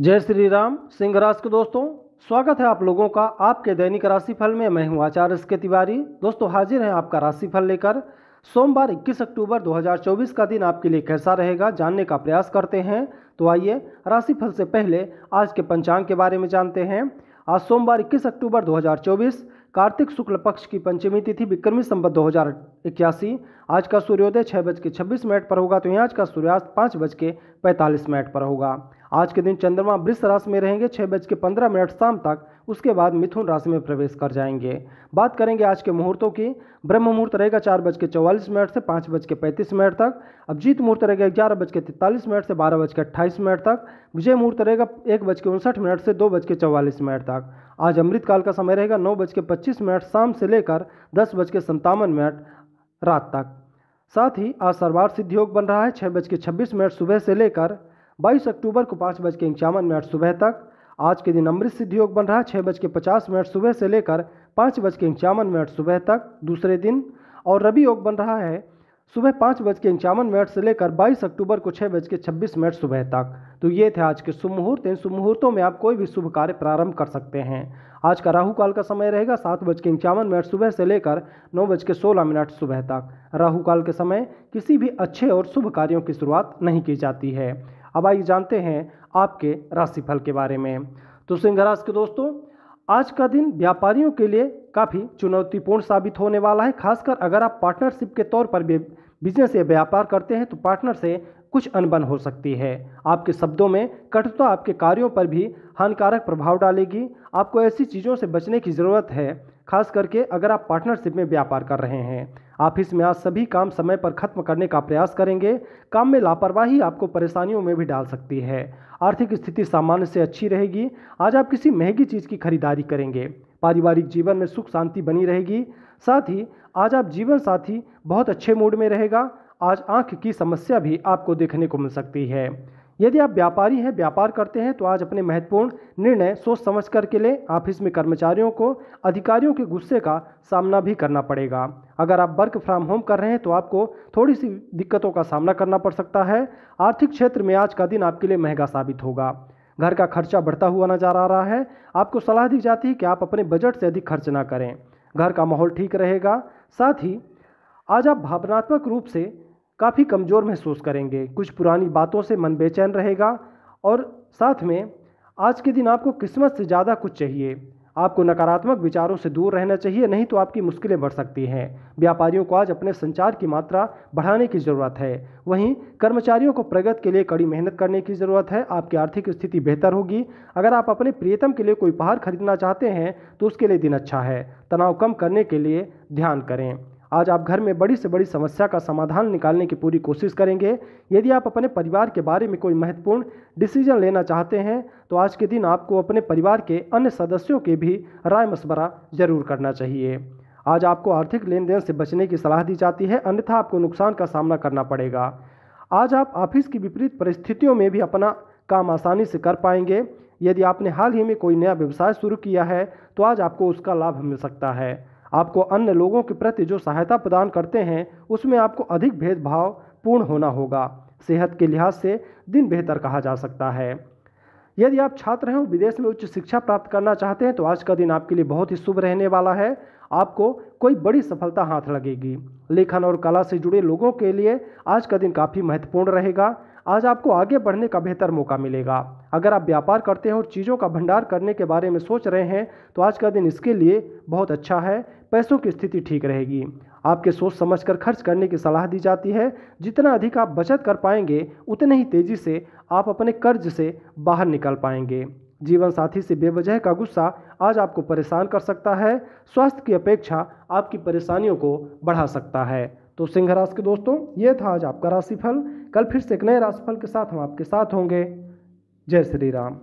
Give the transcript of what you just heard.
जय श्री राम सिंह राशि के दोस्तों स्वागत है आप लोगों का आपके दैनिक राशिफल में मैं हूं आचार्य के तिवारी दोस्तों हाजिर हैं आपका राशिफल लेकर सोमवार 21 अक्टूबर 2024 का दिन आपके लिए कैसा रहेगा जानने का प्रयास करते हैं तो आइए राशिफल से पहले आज के पंचांग के बारे में जानते हैं आज सोमवार इक्कीस अक्टूबर दो कार्तिक शुक्ल पक्ष की पंचमी तिथि विक्रमी संबत दो आज का सूर्योदय छः बज के छब्बीस मिनट पर होगा तो यहाँ आज का सूर्यास्त पाँच बज के पैंतालीस मिनट पर होगा आज के दिन चंद्रमा वृक्ष राशि में रहेंगे छः बज के पंद्रह मिनट शाम तक उसके बाद मिथुन राशि में प्रवेश कर जाएंगे बात करेंगे आज के मुहूर्तों की ब्रह्म मुहूर्त रहेगा चार बज के चौवालीस मिनट से पाँच बज के पैंतीस मिनट तक अभिजीत मुहूर्त रहेगा ग्यारह बज के तैंतालीस मिनट से बारह बज के अट्ठाईस मिनट तक विजय मुहूर्त रहेगा एक बज के उनसठ मिनट से दो बज के चौवालीस मिनट तक आज अमृतकाल का समय रहेगा नौ बज के पच्चीस मिनट शाम से लेकर दस बज के संतावन मिनट रात तक साथ ही आज सर्वार सिद्ध योग बन रहा है छः बज के छब्बीस मिनट सुबह से लेकर बाईस अक्टूबर को पाँच बज के इक्यावन मिनट सुबह तक आज के दिन अमृत सिद्धि योग बन रहा है छः बज के पचास मिनट सुबह से लेकर पाँच बज के इक्यावन मिनट सुबह तक दूसरे दिन और रवि योग बन रहा है सुबह पाँच बज के इक्यावन मिनट से लेकर बाईस अक्टूबर को छः बज के छब्बीस मिनट सुबह तक तो ये थे आज के शुभ मुहूर्त इन शुभ मुहूर्तों में आप कोई भी शुभ कार्य प्रारंभ कर सकते हैं आज का राहु काल का समय रहेगा सात बज के इक्यावन मिनट सुबह से लेकर नौ बज के सोलह मिनट सुबह तक राहु काल के समय किसी भी अच्छे और शुभ कार्यों की शुरुआत नहीं की जाती है अब आइए जानते हैं आपके राशिफल के बारे में तो सिंह राशि के दोस्तों आज का दिन व्यापारियों के लिए काफ़ी चुनौतीपूर्ण साबित होने वाला है खासकर अगर आप पार्टनरशिप के तौर पर बिजनेस या व्यापार करते हैं तो पार्टनर से कुछ अनबन हो सकती है आपके शब्दों में कटुता आपके कार्यों पर भी हानिकारक प्रभाव डालेगी आपको ऐसी चीज़ों से बचने की ज़रूरत है खास करके अगर आप पार्टनरशिप में व्यापार कर रहे हैं ऑफिस में आज सभी काम समय पर खत्म करने का प्रयास करेंगे काम में लापरवाही आपको परेशानियों में भी डाल सकती है आर्थिक स्थिति सामान्य से अच्छी रहेगी आज आप किसी महंगी चीज़ की खरीदारी करेंगे पारिवारिक जीवन में सुख शांति बनी रहेगी साथ ही आज आप जीवन साथी बहुत अच्छे मूड में रहेगा आज आंख की समस्या भी आपको देखने को मिल सकती है यदि आप व्यापारी हैं व्यापार करते हैं तो आज अपने महत्वपूर्ण निर्णय सोच समझ कर के लें ऑफिस में कर्मचारियों को अधिकारियों के गुस्से का सामना भी करना पड़ेगा अगर आप वर्क फ्रॉम होम कर रहे हैं तो आपको थोड़ी सी दिक्कतों का सामना करना पड़ सकता है आर्थिक क्षेत्र में आज का दिन आपके लिए महंगा साबित होगा घर का खर्चा बढ़ता हुआ नजर आ रहा है आपको सलाह दी जाती है कि आप अपने बजट से अधिक खर्च ना करें घर का माहौल ठीक रहेगा साथ ही आज आप भावनात्मक रूप से काफ़ी कमज़ोर महसूस करेंगे कुछ पुरानी बातों से मन बेचैन रहेगा और साथ में आज के दिन आपको किस्मत से ज़्यादा कुछ चाहिए आपको नकारात्मक विचारों से दूर रहना चाहिए नहीं तो आपकी मुश्किलें बढ़ सकती हैं व्यापारियों को आज अपने संचार की मात्रा बढ़ाने की ज़रूरत है वहीं कर्मचारियों को प्रगति के लिए कड़ी मेहनत करने की ज़रूरत है आपकी आर्थिक स्थिति बेहतर होगी अगर आप अपने प्रियतम के लिए कोई उपहार खरीदना चाहते हैं तो उसके लिए दिन अच्छा है तनाव कम करने के लिए ध्यान करें आज आप घर में बड़ी से बड़ी समस्या का समाधान निकालने की पूरी कोशिश करेंगे यदि आप अपने परिवार के बारे में कोई महत्वपूर्ण डिसीजन लेना चाहते हैं तो आज के दिन आपको अपने परिवार के अन्य सदस्यों के भी राय मशवरा ज़रूर करना चाहिए आज आपको आर्थिक लेन देन से बचने की सलाह दी जाती है अन्यथा आपको नुकसान का सामना करना पड़ेगा आज आप ऑफिस की विपरीत परिस्थितियों में भी अपना काम आसानी से कर पाएंगे यदि आपने हाल ही में कोई नया व्यवसाय शुरू किया है तो आज आपको उसका लाभ मिल सकता है आपको अन्य लोगों के प्रति जो सहायता प्रदान करते हैं उसमें आपको अधिक भेदभाव पूर्ण होना होगा सेहत के लिहाज से दिन बेहतर कहा जा सकता है यदि आप छात्र हैं और विदेश में उच्च शिक्षा प्राप्त करना चाहते हैं तो आज का दिन आपके लिए बहुत ही शुभ रहने वाला है आपको कोई बड़ी सफलता हाथ लगेगी लेखन और कला से जुड़े लोगों के लिए आज का दिन काफ़ी महत्वपूर्ण रहेगा आज आपको आगे बढ़ने का बेहतर मौका मिलेगा अगर आप व्यापार करते हैं और चीज़ों का भंडार करने के बारे में सोच रहे हैं तो आज का दिन इसके लिए बहुत अच्छा है पैसों की स्थिति ठीक रहेगी आपके सोच समझ कर खर्च करने की सलाह दी जाती है जितना अधिक आप बचत कर पाएंगे उतने ही तेज़ी से आप अपने कर्ज से बाहर निकल पाएंगे जीवन साथी से बेवजह का गुस्सा आज आपको परेशान कर सकता है स्वास्थ्य की अपेक्षा आपकी परेशानियों को बढ़ा सकता है तो सिंह राशि के दोस्तों ये था आज आपका राशिफल कल फिर से एक नए राशिफल के साथ हम आपके साथ होंगे जय श्री राम